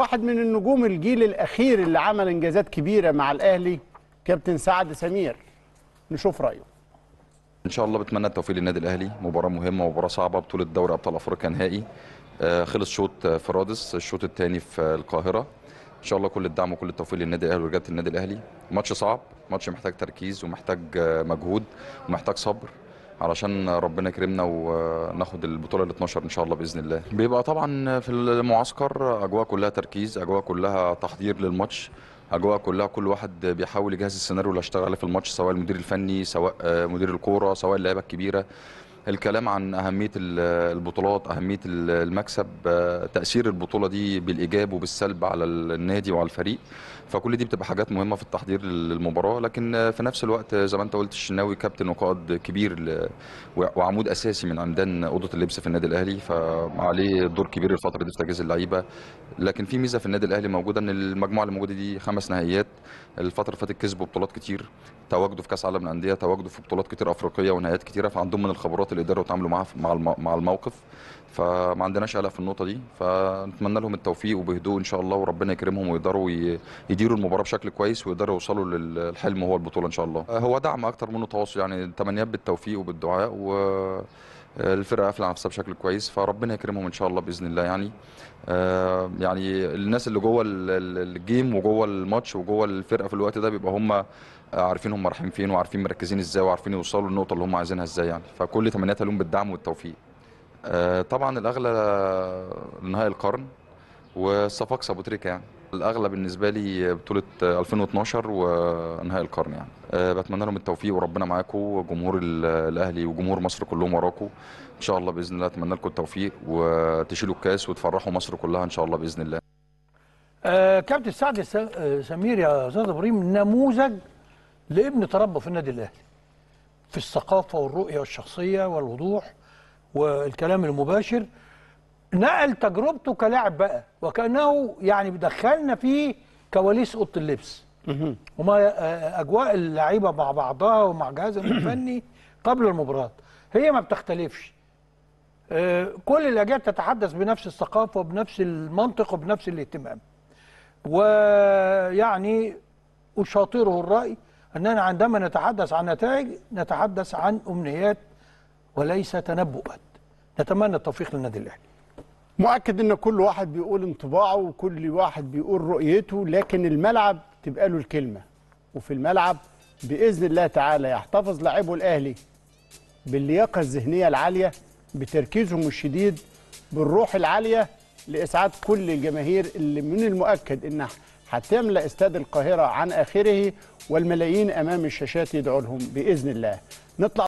واحد من النجوم الجيل الاخير اللي عمل انجازات كبيره مع الاهلي كابتن سعد سمير نشوف رايه ان شاء الله بتمنى التوفيق للنادي الاهلي مباراه مهمه ومباراه صعبه بطوله دوري ابطال افريقيا نهائي آه، خلص شوط آه، في رادس الشوط الثاني في القاهره ان شاء الله كل الدعم وكل التوفيق للنادي الاهلي ورجاله النادي الاهلي ماتش صعب ماتش محتاج تركيز ومحتاج آه، مجهود ومحتاج صبر علشان ربنا يكرمنا وناخد البطوله ال 12 ان شاء الله باذن الله بيبقى طبعا في المعسكر اجواء كلها تركيز اجواء كلها تحضير للماتش اجواء كلها كل واحد بيحاول يجهز السيناريو اللي هيشتغل عليه في الماتش سواء المدير الفني سواء مدير الكوره سواء اللعيبه الكبيره الكلام عن اهميه البطولات اهميه المكسب آه، تاثير البطوله دي بالايجاب وبالسلب على النادي وعلى الفريق فكل دي بتبقى حاجات مهمه في التحضير للمباراه لكن آه، في نفس الوقت آه، زي ما انت قلت الشناوي كابتن وقائد كبير وعمود اساسي من عمدان اوضه اللبس في النادي الاهلي فعليه دور كبير الفتره دي في تجهيز اللعيبه لكن في ميزه في النادي الاهلي موجوده ان المجموعه اللي موجوده دي خمس نهائيات الفتره اللي فاتت كسبوا بطولات كتير تواجدوا في كاس عالم الانديه تواجدوا في بطولات كتير افريقيه ونهائيات كتيره فعندهم من الخبرات ضغط الاداره وتعاملوا معها مع مع الموقف فما عندناش قلق في النقطه دي فنتمنى لهم التوفيق وبهدوء ان شاء الله وربنا يكرمهم ويقدروا يديروا المباراه بشكل كويس ويقدروا يوصلوا للحلم هو البطوله ان شاء الله هو دعم اكتر منه تواصل يعني تمنيات بالتوفيق وبالدعاء و الفرقه قافله على نفسها بشكل كويس فربنا يكرمهم ان شاء الله باذن الله يعني آه، يعني الناس اللي جوه الجيم وجوه الماتش وجوه الفرقه في الوقت ده بيبقى هم عارفين هم رايحين فين وعارفين مركزين ازاي وعارفين يوصلوا للنقطه اللي هم عايزينها ازاي يعني فكل تمنياتها لهم بالدعم والتوفيق آه، طبعا الاغلى نهائي القرن وصفاقس ابو تريكه يعني الاغلى بالنسبه لي بطوله 2012 وانهاء القرن يعني أه، بتمنى لهم التوفيق وربنا معاكم وجمهور الاهلي وجمهور مصر كلهم وراكم ان شاء الله باذن الله اتمنى لكم التوفيق وتشيلوا الكاس وتفرحوا مصر كلها ان شاء الله باذن الله آه كابتن سعد سمير يا استاذ ابراهيم نموذج لابن تربى في النادي الاهلي في الثقافه والرؤيه والشخصيه والوضوح والكلام المباشر نقل تجربته كلاعب بقى وكانه يعني دخلنا في كواليس اوضه اللبس وما آه، آه، اجواء اللعيبه مع بعضها ومع جهاز الفني قبل المباراه هي ما بتختلفش آه، كل الاجيال تتحدث بنفس الثقافه وبنفس المنطق وبنفس الاهتمام ويعني اشاطره الراي اننا عندما نتحدث عن نتائج نتحدث عن امنيات وليس تنبؤات نتمنى التوفيق للنادي الاهلي مؤكد ان كل واحد بيقول انطباعه وكل واحد بيقول رؤيته لكن الملعب تبقى له الكلمه وفي الملعب باذن الله تعالى يحتفظ لاعبه الاهلي باللياقه الذهنيه العاليه بتركيزهم الشديد بالروح العاليه لاسعاد كل الجماهير اللي من المؤكد ان هتملا استاد القاهره عن اخره والملايين امام الشاشات يدعو لهم باذن الله نطلع